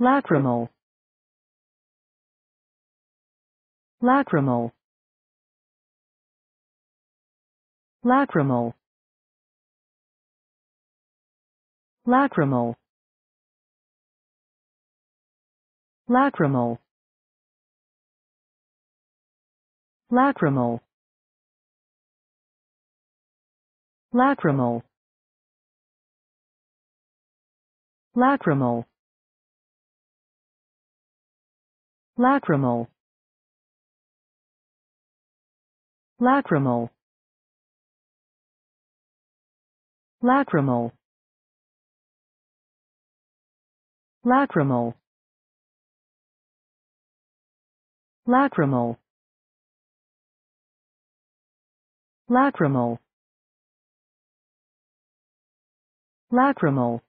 lacrimal lacrimal lacrimal lacrimal lacrimal lacrimal lacrimal lacrimal lacrimal lacrimal lacrimal lacrimal lacrimal lacrimal lacrimal